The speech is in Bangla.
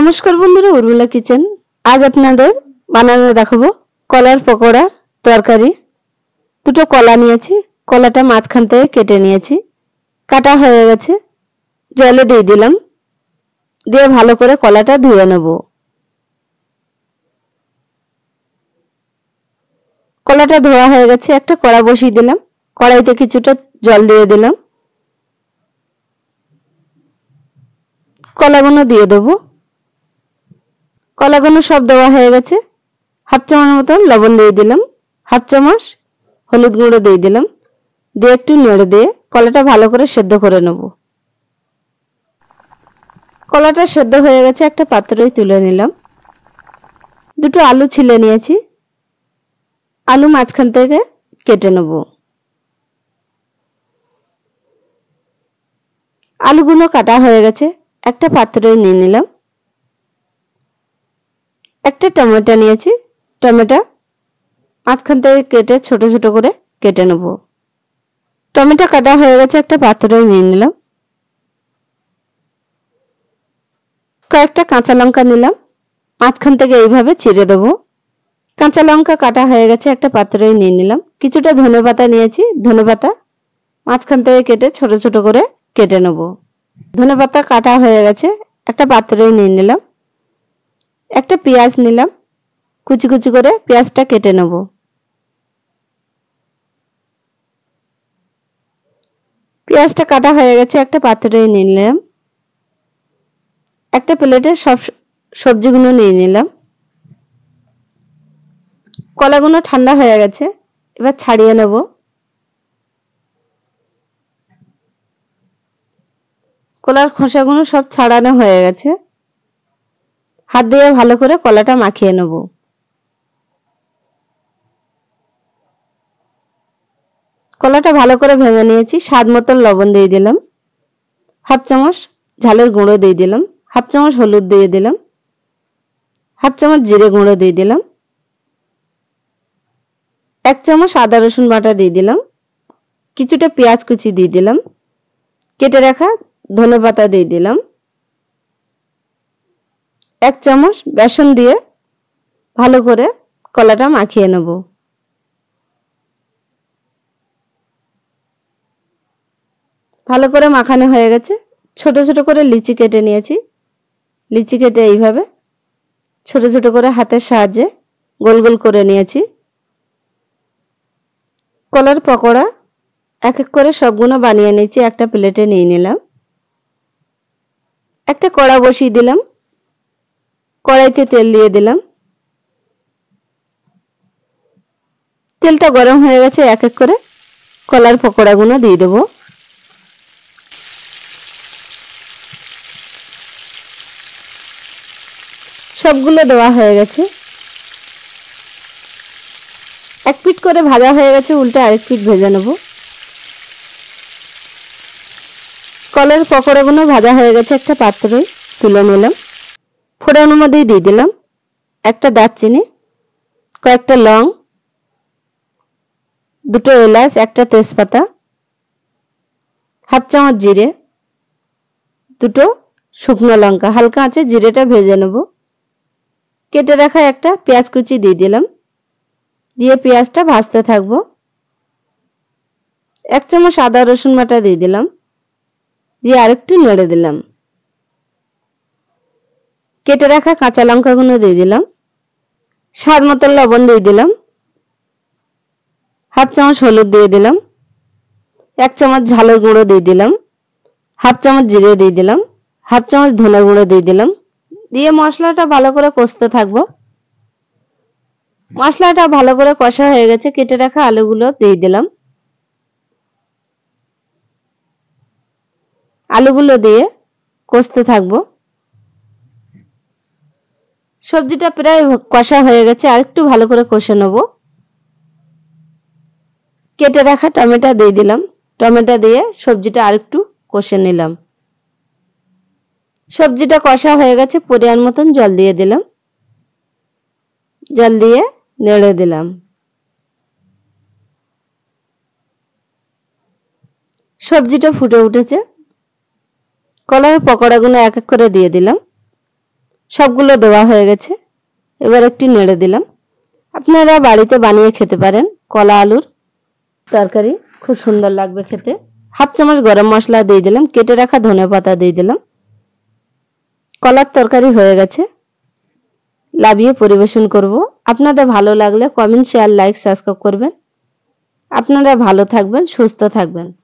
নমস্কার বন্ধুরা উর্মিলা কিচেন আজ আপনাদের বানানো দেখাবো কলার পকোড়া তরকারি দুটো কলা নিয়েছি কলাটা মাঝখান থেকে কেটে নিয়েছি কাটা হয়ে গেছে জলে দিয়ে দিলাম দিয়ে ভালো করে কলাটা ধুয়ে নেব কলাটা ধোয়া হয়ে গেছে একটা কড়া বসিয়ে দিলাম কড়াইতে কিছুটা জল দিয়ে দিলাম কলাগুলো দিয়ে দেবো লাগানো সব দেওয়া হয়ে গেছে হাফ চামচ মতো লবণ দিয়ে দিলাম হাফ চামচ হলুদ গুঁড়ো দিয়ে দিলাম দিয়ে একটু নেড়ে দিয়ে কলাটা ভালো করে সেদ্ধ করে নেব কলাটা সেদ্ধ হয়ে গেছে একটা পাত্রই তুলে নিলাম দুটো আলু ছিলে নিয়েছি আলু মাঝখান থেকে কেটে নেব আলুগুলো কাটা হয়ে গেছে একটা পাত্রই নিয়ে নিলাম একটা টমেটো নিয়েছি টমেটো মাঝখান থেকে কেটে ছোট ছোট করে কেটে নেব টমেটো কাটা হয়ে গেছে একটা পাত্রে নিয়ে নিলাম কয়েকটা কাঁচা লঙ্কা নিলাম মাঝখান থেকে এইভাবে ছিঁড়ে দেবো কাঁচা লঙ্কা কাটা হয়ে গেছে একটা পাত্রে নিয়ে নিলাম কিছুটা ধনে পাতা নিয়েছি ধনে পাতা মাঝখান থেকে কেটে ছোট ছোট করে কেটে নেব ধনে পাতা কাটা হয়ে গেছে একটা পাত্রে নিয়ে নিলাম একটা পেঁয়াজ নিলাম কুচি কুচি করে পেঁয়াজটা কেটে নেব পেঁয়াজটা কাটা হয়ে গেছে একটা পাত্রে নিলাম একটা প্লেটে সব সবজিগুলো নিয়ে নিলাম কলাগুলো ঠান্ডা হয়ে গেছে এবার ছাড়িয়ে নেব কলার খোসাগুলো সব ছাড়ানো হয়ে গেছে হাত দিয়ে ভালো করে কলাটা মাখিয়ে নেব কলাটা ভালো করে ভেঙে নিয়েছি স্বাদ মতন লবণ দিয়ে দিলাম হাফ চামচ ঝালের গুঁড়ো দিয়ে দিলাম হাফ চামচ হলুদ দিয়ে দিলাম হাফ চামচ জিরে গুঁড়ো দিয়ে দিলাম এক চামচ আদা রসুন বাটা দিয়ে দিলাম কিছুটা পেঁয়াজ কুচি দিয়ে দিলাম কেটে রাখা ধনে পাতা দিয়ে দিলাম এক চামচ বেসন দিয়ে ভালো করে কলাটা মাখিয়ে নেব ভালো করে মাখানো হয়ে গেছে ছোট ছোট করে লিচি কেটে নিয়েছি লিচি কেটে এইভাবে ছোট ছোট করে হাতের সাহায্যে গোল গোল করে নিয়েছি কলার পকোড়া এক এক করে সবগুলো বানিয়ে নিয়েছি একটা প্লেটে নিয়ে নিলাম একটা কড়া বসিয়ে দিলাম কড়াইতে তেল দিয়ে দিলাম তেলটা গরম হয়ে গেছে এক এক করে কলার পকোড়াগুলো দিয়ে দেব সবগুলো দেওয়া হয়ে গেছে এক পিট করে ভাজা হয়ে গেছে উল্টে আরেক পিট ভেজে নেব কলের পকোড়াগুলো ভাজা হয়ে গেছে একটা পাত্রে তুলে নিলাম ফোড়ানোর মধ্যেই দিয়ে দিলাম একটা দারচিনি কয়েকটা লং দুটো এলাচ একটা তেজপাতা হাফ চামচ জিরে দুটো শুকনো লঙ্কা হালকা আছে জিরেটা ভেজে নেব কেটে রাখা একটা পেঁয়াজ কুচি দিয়ে দিলাম দিয়ে পেঁয়াজটা ভাজতে থাকবো এক চামচ আদা রসুন বাটা দিয়ে দিলাম দিয়ে আরেকটু নেড়ে দিলাম কেটে রাখা কাঁচা লঙ্কাগুলো দিয়ে দিলাম স্বাদ মতো লবণ দিয়ে দিলাম হাফ চামচ হলুদ দিয়ে দিলাম এক চামচ ঝালের গুঁড়ো দিয়ে দিলাম হাফ চামচ জিরে দিয়ে দিলাম হাফ চামচ ধনে গুঁড়ো দিয়ে দিলাম দিয়ে মশলাটা ভালো করে কষতে থাকবো মশলাটা ভালো করে কষা হয়ে গেছে কেটে রাখা আলুগুলো দিয়ে দিলাম আলুগুলো দিয়ে কষতে থাকবো সবজিটা প্রায় কষা হয়ে গেছে আর একটু ভালো করে কষে নেব কেটে রাখা টমেটো দিয়ে দিলাম টমেটো দিয়ে সবজিটা আর একটু কষে নিলাম সবজিটা কষা হয়ে গেছে পরিমাণ মতন জল দিয়ে দিলাম জল দিয়ে নেড়ে দিলাম সবজিটা ফুটে উঠেছে কলার পকোড়াগুলো এক এক করে দিয়ে দিলাম সবগুলো দেওয়া হয়ে গেছে এবার একটু নেড়ে দিলাম আপনারা বাড়িতে বানিয়ে খেতে পারেন কলা আলুর তরকারি খুব সুন্দর লাগবে খেতে হাফ চামচ গরম মশলা দিয়ে দিলাম কেটে রাখা ধনে পাতা দিয়ে দিলাম কলার তরকারি হয়ে গেছে লাভিয়ে পরিবেশন করব আপনাদের ভালো লাগলে কমেন্ট শেয়ার লাইক সাবস্ক্রাইব করবেন আপনারা ভালো থাকবেন সুস্থ থাকবেন